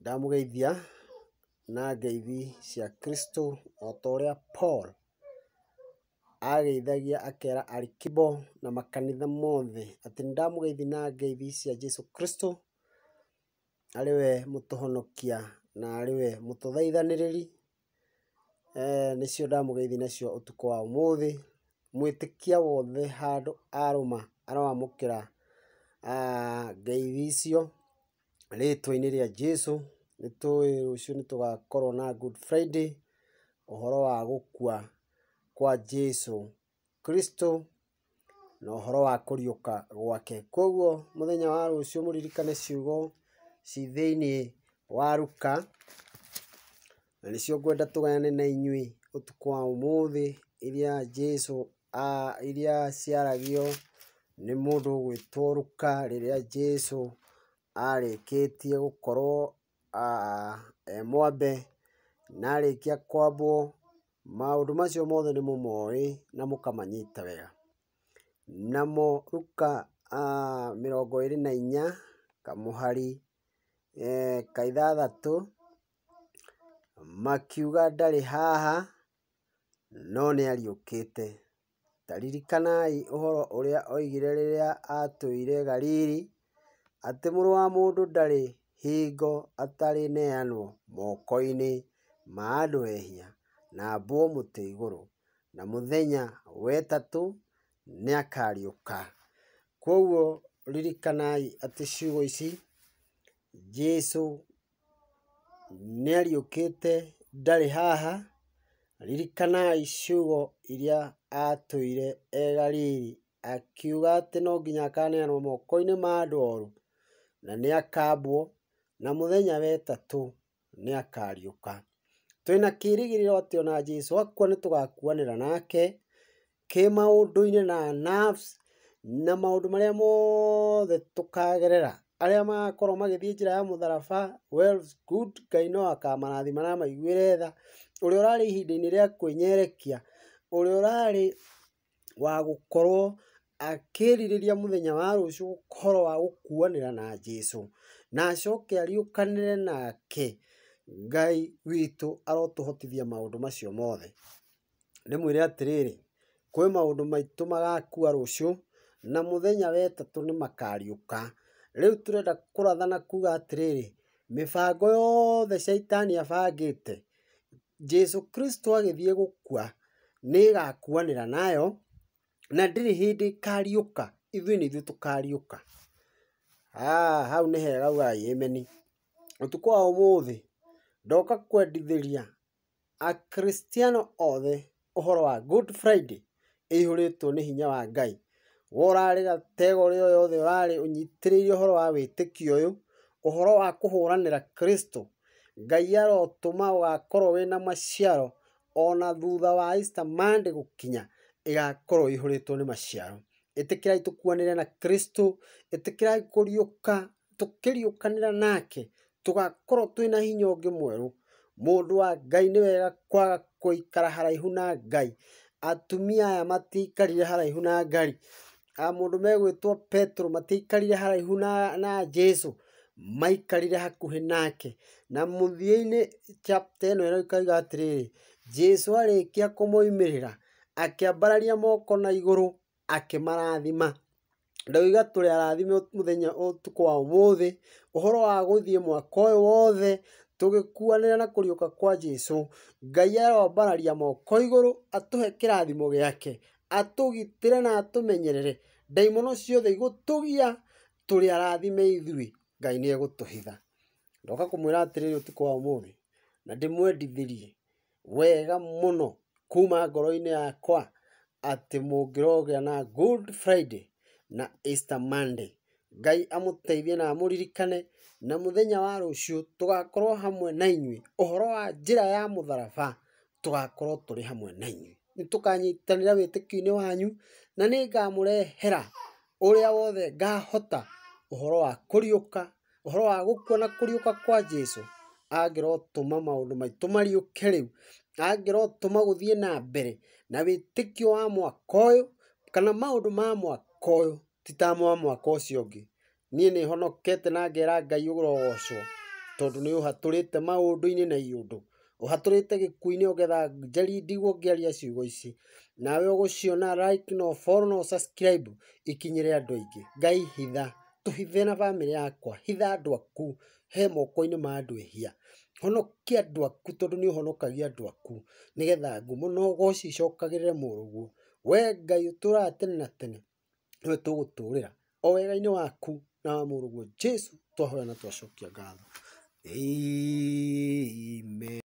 ndamugeithia na ngeithi cia kristo o ta ũrĩa paul ageithagia akera arikibo na makanitha mothe atĩ nĩ ndamũgeithi na ngeithi cia jesu kristo arĩ we mũtũhonokia na arĩ we mũtũthaithanĩrĩri e, nĩcio ndamũgeithi nacio ũtukũ wa ũmũthĩ mwĩtĩkia wothe handũ arũma aramũkĩra ngeithi icio ritwa-inä rä a jesu nä tåä rå ciå nä tå gakorwo na good friday å horo wa gå kua kwa jesu kristo na å horo wa kå gwake koguo må thenya wa rå muririkane må ririkane ciugo ci thä wa ruka na nä cio ngwenda tå na inyuä å tukå wa må thä iria jesu iria ciaragio nä må ndå gwä two ruka rä rä a jesu arĩkĩtie gũkorwo e mwambe na arĩkia kwambwo maũndũ macio mothe nĩ mũmoĩ na mũkamanyita wega namo Luka mĩrongo ĩrĩ na inya kamũhari e, ka ithathatũ makiuga ndarĩ haha no nĩ ariũkĩte ta ririkanai ũhoro ũrĩa oigire rĩrĩa atũire Galili atĩ mũrũ wa mũndũ ndarĩ hingo atarĩ neanwo moko-inĩ ma andũ ehia na ambwo mũtĩ igũrũ, na mũthenya wetatũ nĩakariũka. Kuoguo ririkanai atĩ ciugo ici Jesũ nĩariũkĩte ndarĩ haha, ririkanai ciugo iria atũire e Galili akiuga atĩ no nginya akaneanwo moko-inĩ ma andũ oru na nä akambwo na må thenya wetatå nä ka twä na kä rigä rä ro atä ona jesu akua nä tå gakuanä ra nake kä maå ndå-inä na nafs na maå ndå marä a mothe tå kagerera arä a magakorwo magä thiä njä ra ya må tharaba ngai no akamarathima na maiguä re å rä a å rarä ihinda-inä rä a kwä nyerekia å rä a å rarä wa gå korwo akiririria muthenya wa rucio gukorwo wa gukuanira na jesu na acoke ariukanire nake ngai witu arotuhotithia maundu macio mothe ndimwire atiriri kwi maundu maitu magakua rucio na muthenya wetatu ni makariuka riu turenda kurathana kuga atiriri mibango yothe shaitani abangite jesu kristo agithie gukua ni igakuanira nayo nandä rä hä ndä ä kariå ka ithu nä ithu tå kariå kahau nä hegauå tukå wa må thä ndoka kwendithä ria othe å horo wa ä ihå rä two nä hinya wa ngai wå rarä gatega å rä aytheå r å nyitä rä rie å horo wa wä tä ki å yå å horo wa kå hå ranä ra ngai arotå ma å gakorwo wä na maciaro ona thutha waadä gå kinya igakorwo ihurĩtwo nĩ maciaro ĩtĩkĩrai tũkuanĩre na kristo ĩtĩkĩrai kũriũka tũkĩriũkanĩra nake tũgakorwo twĩna hinya ũngĩ mwerũ mũndũ wa ngai nĩ wega kwaga gũikara haraihu na ngai atumia aya matiikarire haraihu na ngari mũndũ megwĩtwo petero matiikarire haraihu na, na jesu maikarire hakuhĩ nake na mũthia-inĩ chapter ĩno ĩroiga atĩrĩrĩ jesu arĩkia kũmoimĩrĩra akiambararia moko na iguru akimarathima ndauga turi arathime muthenya utuku wa umuthi uhoro wa guthie mwaka uyu wothe tugikuanira na kuriuka kwa jesu ngai arambararia moko iguru atuhe kirathimo giake atugitire na atumenyerere ndaimono ciothe igutugia turi arathime ithui ngai nä egåtåhitha ndoka kå mwä ra rä å wa må thä na ndä mwendithirie wega må no kuma ngoro-inĩ yakwa atĩ mũngĩrogĩa na Good Friday na Easter Monday. Ngai amũteithie na amũririkane na mũthenya wa rũciũ tũgakorwo hamwe na inyuĩ. Ũhoro wa njĩra ya mũtharaba tũgakorwo tũrĩ hamwe na inyuĩ. Nĩ tũkanyitanĩra wĩtĩkio-inĩ wanyu na nĩ ngamũrehera ũrĩa wothe ngahota ũhoro wa kũriũka, ũhoro wa gũkua na kũriũka kwa Jesũ angĩrotũma maũndũ maitũ mariũke rĩu angira gå guthie na mbere na kio wa mwaka yå kana ndå ma mwaka å titamo wa mwaka ucio ungi niä nä honokete na ngera ngai å rogocwo tondå nä å hatå rä te maå na iå å hatå rä te gä kuinä å getha njeri ndigwo ngäaria ciugo ici nawe å gå ciona like no follow no subscribe ikinyä rä andå aingä ngai hitha tå hithe na bamä rä yakwa hitha andå aku he moko-inä ma andå ehia honokia andå aku tondå nä å honokagia andå aku nä getha ngumo no goci icokagä rä re må we ngai å tå raga tene na tene nä tå gå tå rä ra o wega-inä waku na wa må rå guo jesu twahoya na twacokia ngatho